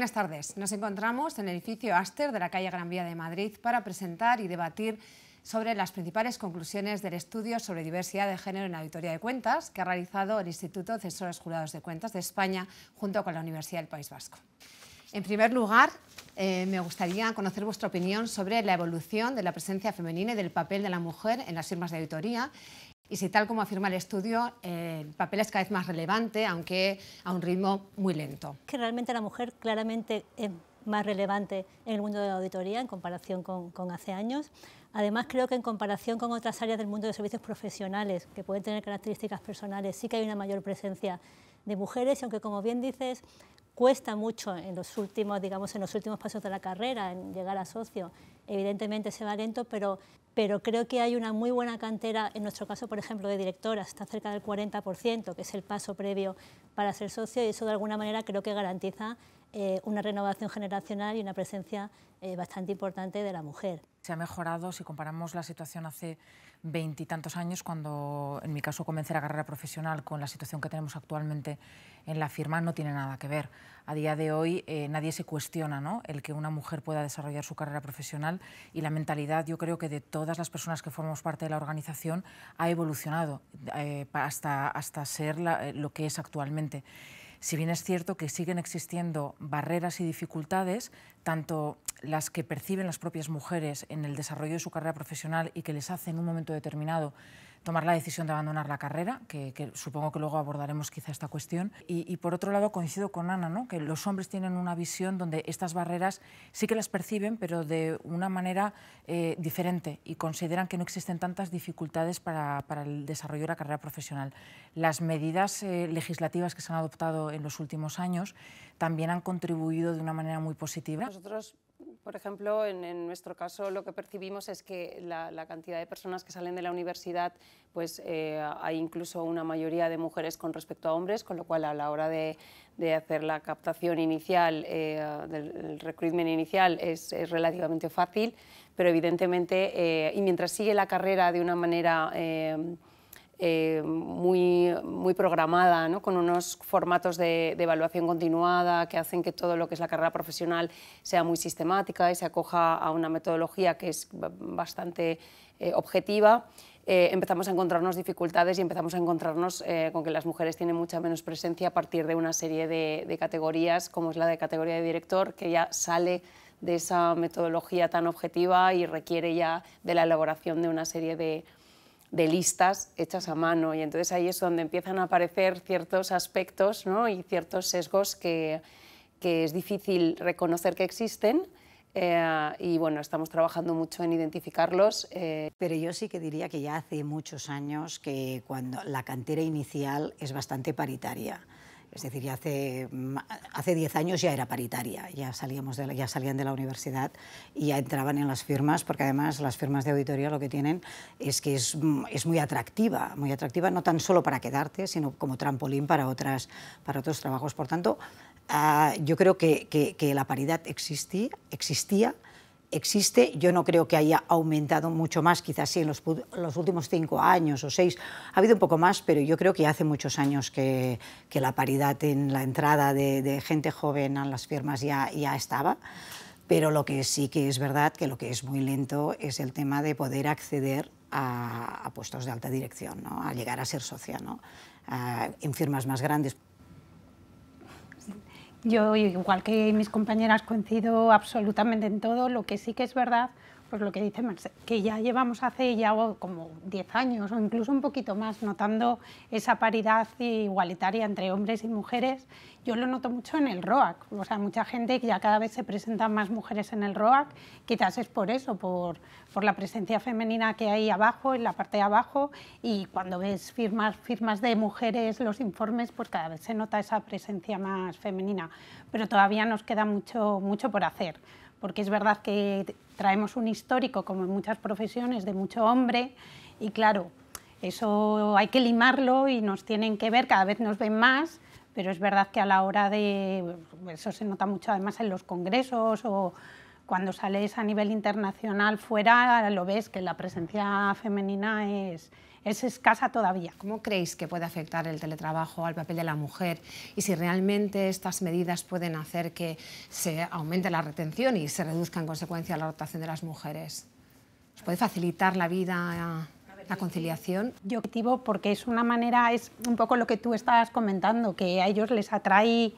Buenas tardes. Nos encontramos en el edificio Aster de la calle Gran Vía de Madrid para presentar y debatir sobre las principales conclusiones del estudio sobre diversidad de género en la auditoría de cuentas que ha realizado el Instituto de Censores Jurados de Cuentas de España junto con la Universidad del País Vasco. En primer lugar, eh, me gustaría conocer vuestra opinión sobre la evolución de la presencia femenina y del papel de la mujer en las firmas de auditoría y si tal como afirma el estudio, eh, el papel es cada vez más relevante, aunque a un ritmo muy lento. Que realmente la mujer claramente es más relevante en el mundo de la auditoría en comparación con, hace años. Además, creo que en comparación con otras áreas del mundo de servicios profesionales, que pueden tener características personales, sí que hay una mayor presencia de mujeres, y aunque como bien dices, cuesta mucho en los últimos, digamos, en los últimos pasos de la carrera, en llegar a socio. Evidentemente se va lento, pero, pero creo que hay una muy buena cantera, en nuestro caso, por ejemplo, de directoras, está cerca del 40%, que es el paso previo para ser socio, y eso de alguna manera creo que garantiza eh, una renovación generacional y una presencia eh, bastante importante de la mujer se ha mejorado si comparamos la situación hace veintitantos años, cuando en mi caso comencé la carrera profesional, con la situación que tenemos actualmente en la firma, no tiene nada que ver. A día de hoy eh, nadie se cuestiona el que una mujer pueda desarrollar su carrera profesional y la mentalidad, yo creo que de todas las personas que formamos parte de la organización, ha evolucionado eh, hasta, hasta ser eh, lo que es actualmente. Si bien es cierto que siguen existiendo barreras y dificultades, tanto las que perciben las propias mujeres en el desarrollo de su carrera profesional y que les hacen en un momento determinado tomar la decisión de abandonar la carrera, que, supongo que luego abordaremos quizá esta cuestión. Y, por otro lado, coincido con Ana, ¿no? que los hombres tienen una visión donde estas barreras sí que las perciben, pero de una manera eh, diferente y consideran que no existen tantas dificultades para, el desarrollo de la carrera profesional. Las medidas eh, legislativas que se han adoptado en los últimos años también han contribuido de una manera muy positiva. Nosotros por ejemplo, en, nuestro caso lo que percibimos es que la, cantidad de personas que salen de la universidad, pues eh, hay incluso una mayoría de mujeres con respecto a hombres, con lo cual a la hora de, hacer la captación inicial, eh, el del recruitment inicial, es, relativamente fácil, pero evidentemente, eh, y mientras sigue la carrera de una manera eh, muy, muy programada, ¿no? con unos formatos de, evaluación continuada que hacen que todo lo que es la carrera profesional sea muy sistemática y se acoja a una metodología que es bastante eh, objetiva. Eh, empezamos a encontrarnos dificultades y empezamos a encontrarnos con que las mujeres tienen mucha menos presencia a partir de una serie de, categorías, como es la de categoría de director, que ya sale de esa metodología tan objetiva y requiere ya de la elaboración de una serie de, de listas hechas a mano y entonces ahí es donde empiezan a aparecer ciertos aspectos y ciertos sesgos que, es difícil reconocer que existen eh, y bueno, estamos trabajando mucho en identificarlos. Eh. Pero yo sí que diría que ya hace muchos años que cuando la cantera inicial es bastante paritaria es decir, ya hace, mm, hace 10 años ya era paritaria, ya, salíamos ya salían de la universidad y ya entraban en las firmas, porque además las firmas de auditoría lo que tienen es que es, mm, muy atractiva, muy atractiva no tan solo para quedarte, sino como trampolín para, para otros trabajos. Por tanto, ah, yo creo que, que la paridad existía, existía existe. Yo no creo que haya aumentado mucho más, quizás sí en los, últimos cinco años o seis. Ha habido un poco más, pero yo creo que hace muchos años que, la paridad en la entrada de, gente joven a las firmas ya, ya estaba. Pero lo que sí que es verdad, que lo que es muy lento es el tema de poder acceder a, puestos de alta dirección, ¿no? a llegar a ser socia ¿no? Ah, en firmas más grandes. Yo, igual que mis compañeras, coincido absolutamente en todo. Lo que sí que es verdad pues lo que dice Marce, que ya llevamos hace ya como 10 años o incluso un poquito más notando esa paridad igualitaria entre hombres y mujeres. Yo lo noto mucho en el ROAC, o sea, mucha gente que ya cada vez se presentan más mujeres en el ROAC, quizás es por eso, por, por la presencia femenina que hay abajo, en la parte de abajo, y cuando ves firmas, firmas de mujeres, los informes, pues cada vez se nota esa presencia más femenina, pero todavía nos queda mucho, mucho por hacer porque es verdad que traemos un histórico, como en muchas profesiones, de mucho hombre y claro, eso hay que limarlo y nos tienen que ver, cada vez nos ven más, pero es verdad que a la hora de, eso se nota mucho además en los congresos o cuando sales a nivel internacional fuera, lo ves que la presencia femenina es, es escasa todavía. ¿Cómo creéis que puede afectar el teletrabajo al papel de la mujer y si realmente estas medidas pueden hacer que se aumente la retención y se reduzca en consecuencia la rotación de las mujeres? puede facilitar la vida? la conciliación? Yo activo porque es una manera, es un poco lo que tú estabas comentando, que a ellos les atrae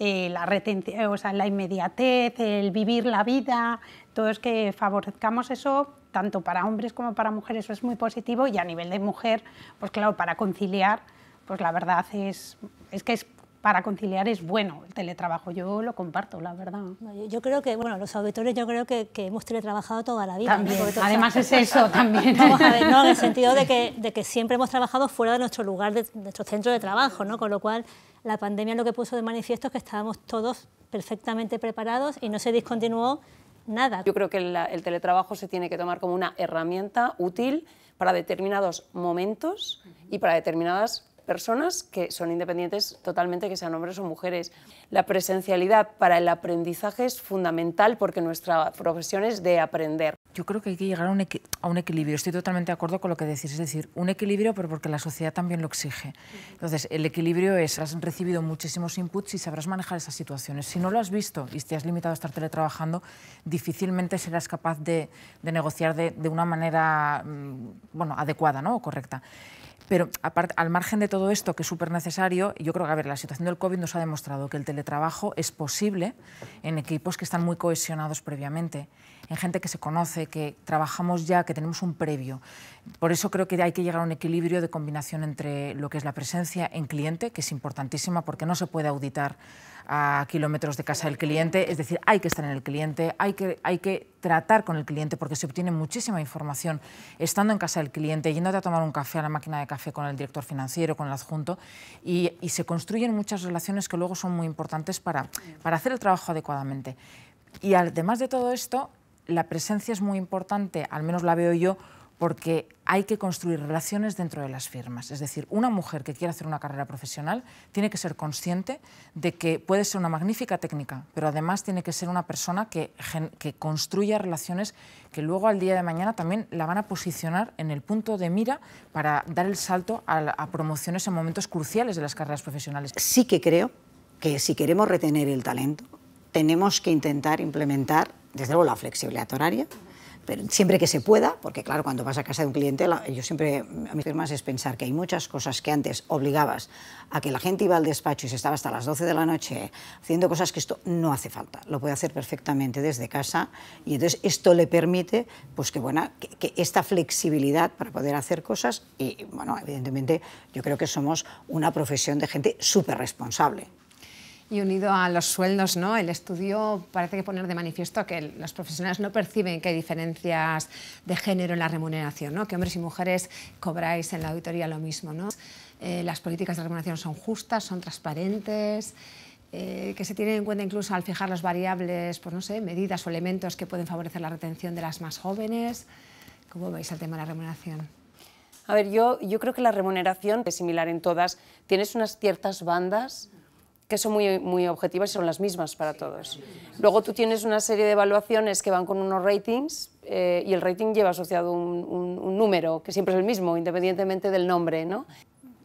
eh, la, eh, o sea, la inmediatez, el vivir la vida, todo es que favorezcamos eso tanto para hombres como para mujeres, eso es muy positivo y a nivel de mujer, pues claro, para conciliar, pues la verdad es, es que es para conciliar es bueno el teletrabajo. Yo lo comparto, la verdad. Yo creo que, bueno, los auditores yo creo que, hemos teletrabajado toda la vida. Además es eso también. Vamos a ver, no, en el sentido de que, siempre hemos trabajado fuera de nuestro lugar, de, nuestro centro de trabajo, ¿no? Con lo cual, la pandemia lo que puso de manifiesto es que estábamos todos perfectamente preparados y no se discontinuó nada. Yo creo que el teletrabajo se tiene que tomar como una herramienta útil para determinados momentos y para determinadas personas que son independientes totalmente, que sean hombres o mujeres. La presencialidad para el aprendizaje es fundamental porque nuestra profesión es de aprender. Yo creo que hay que llegar a un, equilibrio. Estoy totalmente de acuerdo con lo que decís. Es decir, un equilibrio, pero porque la sociedad también lo exige. Entonces, el equilibrio es, has recibido muchísimos inputs y sabrás manejar esas situaciones. Si no lo has visto y te has limitado a estar teletrabajando, difícilmente serás capaz de, negociar de, una manera mm, bueno, adecuada ¿no? o correcta. Pero al margen de todo esto, que es súper necesario, yo creo que a ver, la situación del COVID nos ha demostrado que el teletrabajo es posible en equipos que están muy cohesionados previamente, en gente que se conoce, que trabajamos ya, que tenemos un previo. Por eso creo que hay que llegar a un equilibrio de combinación entre lo que es la presencia en cliente, que es importantísima porque no se puede auditar a kilómetros de casa del cliente, es decir, hay que estar en el cliente, hay que, hay que tratar con el cliente porque se obtiene muchísima información estando en casa del cliente, yéndote a tomar un café a la máquina de café con el director financiero, con el adjunto, y, y se construyen muchas relaciones que luego son muy importantes para, para hacer el trabajo adecuadamente. Y además de todo esto, la presencia es muy importante, al menos la veo yo, porque hay que construir relaciones dentro de las firmas. Es decir, una mujer que quiere hacer una carrera profesional tiene que ser consciente de que puede ser una magnífica técnica, pero además tiene que ser una persona que, construya relaciones que luego al día de mañana también la van a posicionar en el punto de mira para dar el salto a, a promociones en momentos cruciales de las carreras profesionales. Sí que creo que si queremos retener el talento, tenemos que intentar implementar, desde luego, la flexibilidad horaria siempre que se pueda, porque claro, cuando vas a casa de un cliente, yo siempre, a mis firmas es pensar que hay muchas cosas que antes obligabas a que la gente iba al despacho y se estaba hasta las 12 de la noche haciendo cosas que esto no hace falta, lo puede hacer perfectamente desde casa y entonces esto le permite pues que, esta flexibilidad para poder hacer cosas y bueno, evidentemente yo creo que somos una profesión de gente súper responsable, y unido a los sueldos, ¿no? el estudio parece que poner de manifiesto que los profesionales no perciben que hay diferencias de género en la remuneración, ¿no? que hombres y mujeres cobráis en la auditoría lo mismo. ¿no? Eh, las políticas de remuneración son justas, son transparentes. Eh, que se tienen en cuenta incluso al fijar las variables, pues no sé, medidas o elementos que pueden favorecer la retención de las más jóvenes. ¿Cómo veis el tema de la remuneración? A ver, yo, yo creo que la remuneración es similar en todas. Tienes unas ciertas bandas que son muy, muy objetivas y son las mismas para todos. Luego tú tienes una serie de evaluaciones que van con unos ratings eh, y el rating lleva asociado un, un, número, que siempre es el mismo, independientemente del nombre. ¿no?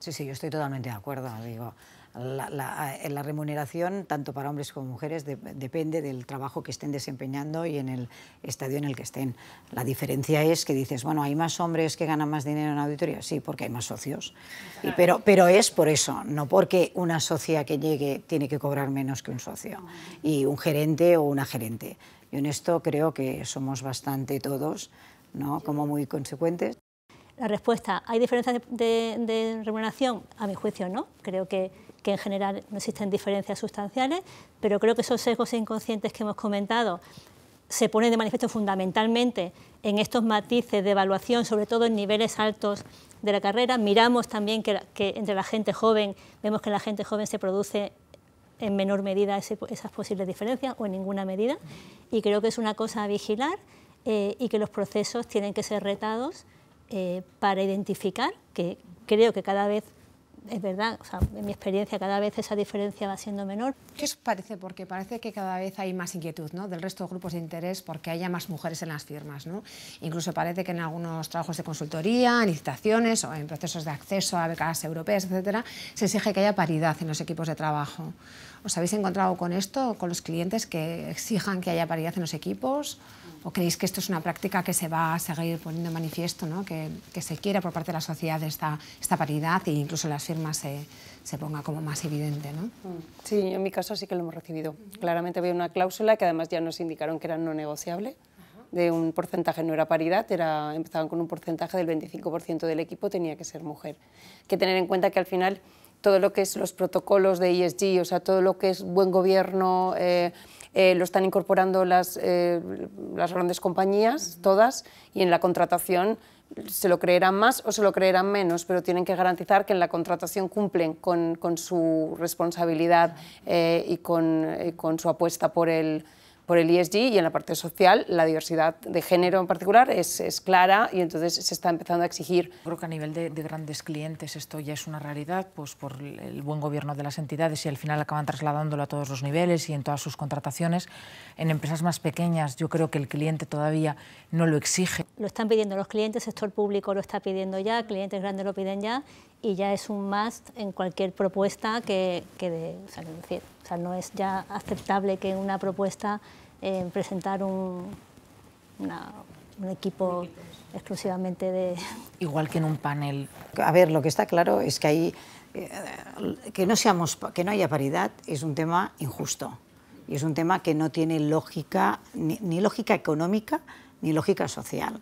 Sí, sí, yo estoy totalmente de acuerdo. Digo, la, la, eh, remuneración, tanto para hombres como mujeres, depende del trabajo que estén desempeñando y en el estadio en el que estén. La diferencia es que dices, bueno, hay más hombres que ganan más dinero en auditoría, sí, porque hay más socios. pero, pero es por eso, no porque una socia que llegue tiene que cobrar menos que un socio y un gerente o una gerente. y en esto creo que somos bastante todos, ¿no? Como muy consecuentes. La respuesta, ¿hay diferencias de, remuneración? A mi juicio no. Creo que, en general no existen diferencias sustanciales, pero creo que esos sesgos inconscientes que hemos comentado se ponen de manifiesto fundamentalmente en estos matices de evaluación, sobre todo en niveles altos de la carrera. Miramos también que, entre la gente joven, vemos que en la gente joven se produce en menor medida esas posibles diferencias o en ninguna medida. Y creo que es una cosa a vigilar eh, y que los procesos tienen que ser retados eh, para identificar, que creo que cada vez, es verdad, en mi experiencia cada vez esa diferencia va siendo menor. ¿Qué os parece? Porque parece que cada vez hay más inquietud del resto de grupos de interés porque haya más mujeres en las firmas. ¿no? Incluso parece que en algunos trabajos de consultoría, en licitaciones o en procesos de acceso a becas europeas, etcétera, se exige que haya paridad en los equipos de trabajo. ¿Os habéis encontrado con esto, con los clientes que exijan que haya paridad en los equipos? ¿O creéis que esto es una práctica que se va a seguir poniendo en manifiesto, ¿no? que, se quiera por parte de la sociedad esta, esta paridad e incluso las firmas se, ponga como más evidente? ¿no? Mm, sí, en mi caso sí que lo hemos recibido. Claramente había una cláusula que además ya nos indicaron que era no negociable, de un porcentaje, no era paridad, era, empezaban con un porcentaje del 25% del equipo tenía que ser mujer. Hay que tener en cuenta que al final todo lo que es los protocolos de ESG, o sea, todo lo que es buen gobierno... Eh, eh, lo están incorporando las, eh, grandes compañías, todas, y en la contratación se lo creerán más o se lo creerán menos, pero tienen que garantizar que en la contratación cumplen con, su responsabilidad eh, y con su apuesta por el, por el ESG y en la parte social la diversidad de género en particular es, clara y entonces se está empezando a exigir. Creo que a nivel de, grandes clientes esto ya es una realidad pues por el buen gobierno de las entidades y al final acaban trasladándolo a todos los niveles y en todas sus contrataciones. En empresas más pequeñas yo creo que el cliente todavía no lo exige. Lo están pidiendo los clientes, el sector público lo está pidiendo ya, clientes grandes lo piden ya y ya es un must en cualquier propuesta que, que de, o o sea, no es ya aceptable que en una propuesta eh, presentar un, equipo exclusivamente de... Igual que en un panel. A ver, lo que está claro es que ahí eh, que no haya paridad es un tema injusto y es un tema que no tiene lógica ni lógica económica ni lógica social.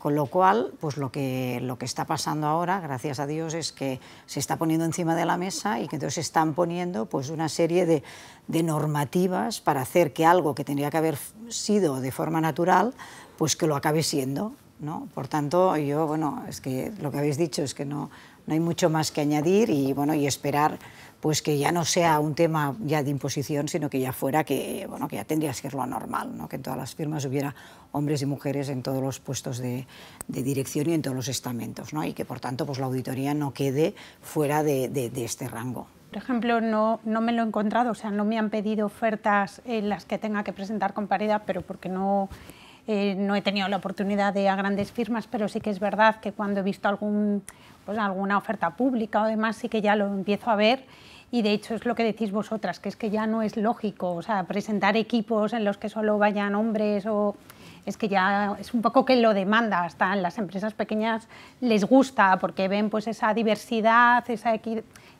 Con lo cual, pues lo que, lo que está pasando ahora, gracias a Dios, es que se está poniendo encima de la mesa y que entonces se están poniendo pues, una serie de, normativas para hacer que algo que tendría que haber sido de forma natural, pues que lo acabe siendo. ¿no? Por tanto, yo, bueno, es que lo que habéis dicho es que no, no hay mucho más que añadir y, bueno, y esperar pues que ya no sea un tema ya de imposición, sino que ya fuera que, bueno, que ya tendría que ser lo normal, ¿no? que en todas las firmas hubiera hombres y mujeres en todos los puestos de, dirección y en todos los estamentos, ¿no? y que por tanto pues, la auditoría no quede fuera de, de, este rango. Por ejemplo, no, no me lo he encontrado, o sea, no me han pedido ofertas en las que tenga que presentar con paridad, pero porque no, eh, no he tenido la oportunidad de ir a grandes firmas, pero sí que es verdad que cuando he visto algún, pues, alguna oferta pública o demás, sí que ya lo empiezo a ver y de hecho es lo que decís vosotras, que es que ya no es lógico, o sea, presentar equipos en los que solo vayan hombres o es que ya es un poco que lo demanda, hasta en las empresas pequeñas les gusta porque ven pues esa diversidad, esa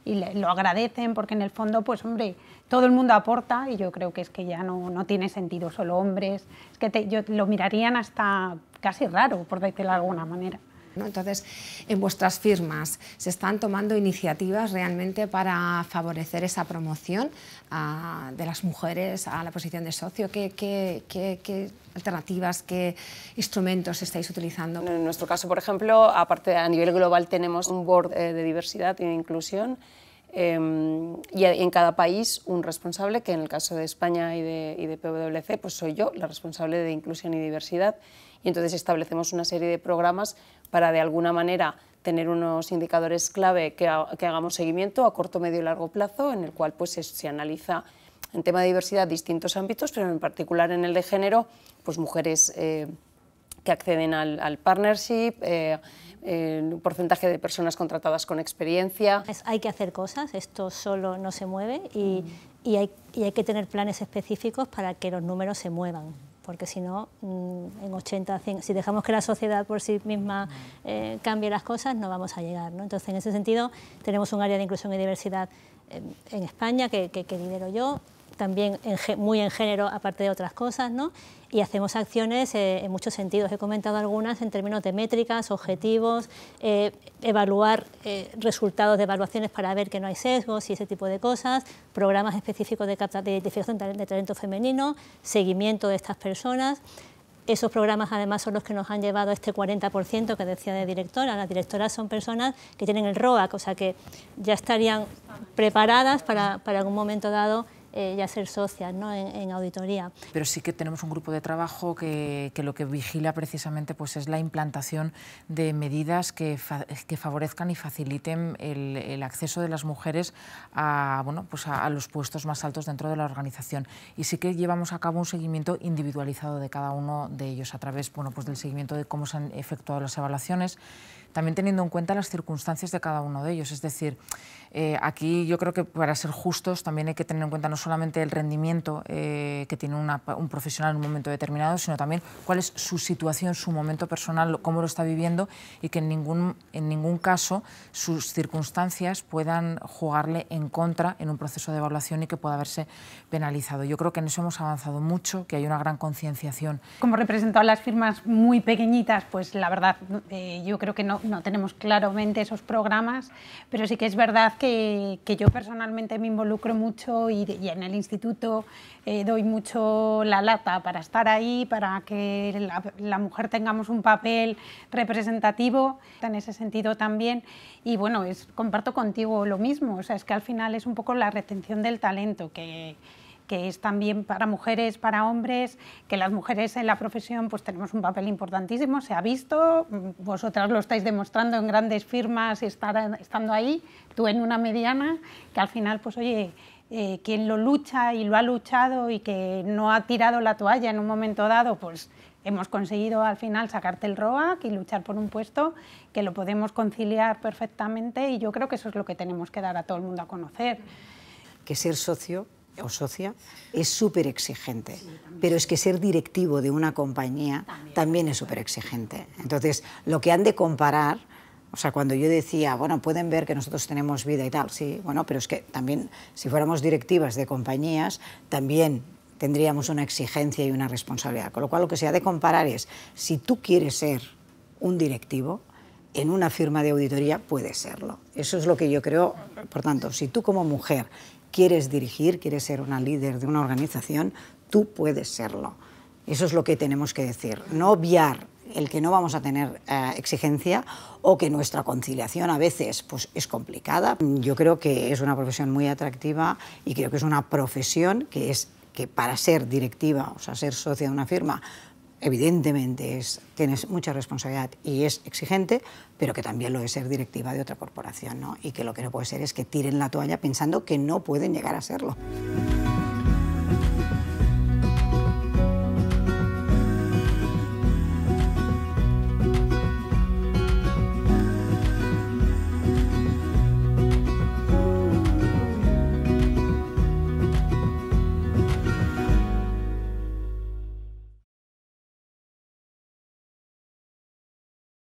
y lo agradecen porque en el fondo pues hombre, todo el mundo aporta y yo creo que es que ya no, no tiene sentido solo hombres, es que yo, lo mirarían hasta casi raro por decirlo de alguna manera. Entonces, en vuestras firmas, ¿se están tomando iniciativas realmente para favorecer esa promoción ah, de las mujeres a la posición de socio? ¿Qué, alternativas, qué instrumentos estáis utilizando? En nuestro caso, por ejemplo, aparte a nivel global tenemos un board eh, de diversidad y de inclusión em, y en cada país un responsable, que en el caso de España y de, y de, PwC, pues soy yo, la responsable de inclusión y diversidad. Y entonces establecemos una serie de programas para de alguna manera tener unos indicadores clave que, hagamos seguimiento a corto, medio y largo plazo, en el cual pues, se, analiza en tema de diversidad distintos ámbitos, pero en particular en el de género, pues mujeres eh, que acceden al, partnership, eh, eh, porcentaje de personas contratadas con experiencia. hay que hacer cosas, esto solo no se mueve mm. y hay que tener planes específicos para que los números se muevan porque si no, mm, en 80, si dejamos que la sociedad por sí misma eh, cambie las cosas, no vamos a llegar. Entonces, en ese sentido, tenemos un área de inclusión y diversidad em, en España que, que, que lidero yo, también muy en género, aparte de otras cosas, ¿no? y hacemos acciones eh, en muchos sentidos. He comentado algunas en términos de métricas, objetivos, eh, evaluar eh, resultados de evaluaciones para ver que no hay sesgos y ese tipo de cosas, programas específicos de, identificación de talento femenino, seguimiento de estas personas. Esos programas además son los que nos han llevado a este 40% que decía de directora. Las directoras son personas que tienen el ROAC, o sea que ya estarían preparadas para algún momento dado eh, ya ser socias ¿no? en, auditoría. Pero sí que tenemos un grupo de trabajo que, lo que vigila precisamente pues, es la implantación de medidas que, favorezcan y faciliten el, acceso de las mujeres a, bueno, pues los puestos más altos dentro de la organización. Y sí que llevamos a cabo un seguimiento individualizado de cada uno de ellos a través bueno, pues del seguimiento de cómo se han efectuado las evaluaciones, también teniendo en cuenta las circunstancias de cada uno de ellos. Es decir, eh, aquí yo creo que para ser justos también hay que tener en cuenta no solamente el rendimiento eh, que tiene un profesional en un momento determinado, sino también cuál es su situación, su momento personal, cómo lo está viviendo y que en ningún, en ningún caso sus circunstancias puedan jugarle en contra en un proceso de evaluación y que pueda verse penalizado. Yo creo que en eso hemos avanzado mucho, que hay una gran concienciación. Como represento a las firmas muy pequeñitas, pues la verdad eh, yo creo que no, no, tenemos claramente esos programas, pero sí que es verdad que, yo personalmente me involucro mucho y, en el instituto eh, doy mucho la lata para estar ahí, para que la, la, mujer tengamos un papel representativo en ese sentido también. Y bueno, es, comparto contigo lo mismo, o sea, es que al final es un poco la retención del talento que que es también para mujeres, para hombres, que las mujeres en la profesión pues tenemos un papel importantísimo, se ha visto, mm, vosotras lo estáis demostrando en grandes firmas, estar, estando ahí, tú en una mediana, que al final pues oye, eh, quien lo lucha y lo ha luchado y que no ha tirado la toalla en un momento dado, pues hemos conseguido al final sacarte el ROAC y luchar por un puesto que lo podemos conciliar perfectamente y yo creo que eso es lo que tenemos que dar a todo el mundo a conocer. Que ser socio o socia es súper exigente. Pero es que ser directivo de una compañía también es súper exigente. Entonces, lo que han de comparar, o sea, cuando yo decía, bueno, pueden ver que nosotros tenemos vida y tal, sí, bueno, pero es que también, si fuéramos directivas de compañías, también tendríamos una exigencia y una responsabilidad. Con lo cual, lo que se ha de comparar es, si tú quieres ser un directivo, en una firma de auditoría puede serlo. Eso es lo que yo creo. Por tanto, si tú como mujer quieres dirigir, quieres ser una líder de una organización, tú puedes serlo. Eso es lo que tenemos que decir. No obviar el que no vamos a tener eh, exigencia o que nuestra conciliación a veces pues, es complicada. Yo creo que es una profesión muy atractiva y creo que es una profesión que es que para ser directiva, o sea, ser socia de una firma, evidentemente es, tienes mucha responsabilidad y es exigente, pero que también lo es ser directiva de otra corporación, ¿no? Y que lo que no puede ser es que tiren la toalla pensando que no pueden llegar a serlo.